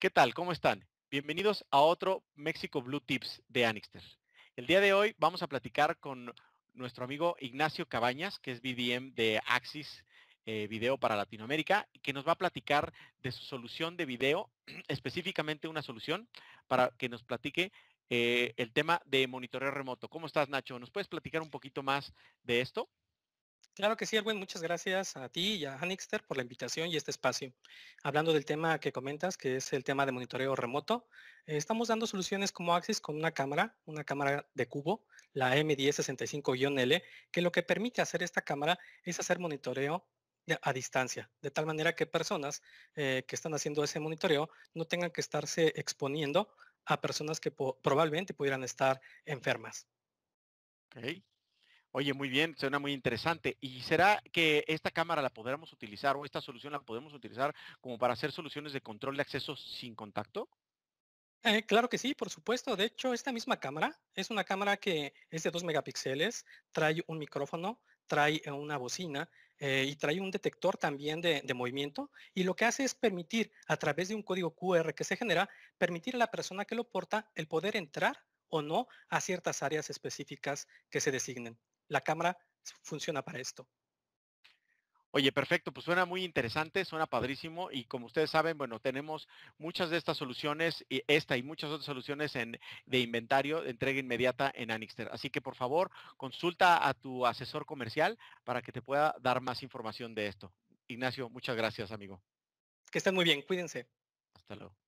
¿Qué tal? ¿Cómo están? Bienvenidos a otro México Blue Tips de Anixter. El día de hoy vamos a platicar con nuestro amigo Ignacio Cabañas, que es VDM de Axis eh, Video para Latinoamérica, que nos va a platicar de su solución de video, específicamente una solución para que nos platique eh, el tema de monitoreo remoto. ¿Cómo estás, Nacho? ¿Nos puedes platicar un poquito más de esto? Claro que sí, Erwin, muchas gracias a ti y a Hanixter por la invitación y este espacio. Hablando del tema que comentas, que es el tema de monitoreo remoto, estamos dando soluciones como Axis con una cámara, una cámara de cubo, la M1065-L, que lo que permite hacer esta cámara es hacer monitoreo a distancia, de tal manera que personas eh, que están haciendo ese monitoreo no tengan que estarse exponiendo a personas que probablemente pudieran estar enfermas. Oye, muy bien, suena muy interesante. ¿Y será que esta cámara la podremos utilizar o esta solución la podemos utilizar como para hacer soluciones de control de acceso sin contacto? Eh, claro que sí, por supuesto. De hecho, esta misma cámara es una cámara que es de 2 megapíxeles, trae un micrófono, trae eh, una bocina eh, y trae un detector también de, movimiento. Y lo que hace es permitir, a través de un código QR que se genera, permitir a la persona que lo porta el poder entrar o no a ciertas áreas específicas que se designen la cámara funciona para esto. Oye, perfecto, pues suena muy interesante, suena padrísimo y como ustedes saben, bueno, tenemos muchas de estas soluciones, y esta y muchas otras soluciones en, de inventario, de entrega inmediata en Anixter. Así que por favor, consulta a tu asesor comercial para que te pueda dar más información de esto. Ignacio, muchas gracias, amigo. Que estén muy bien, cuídense. Hasta luego.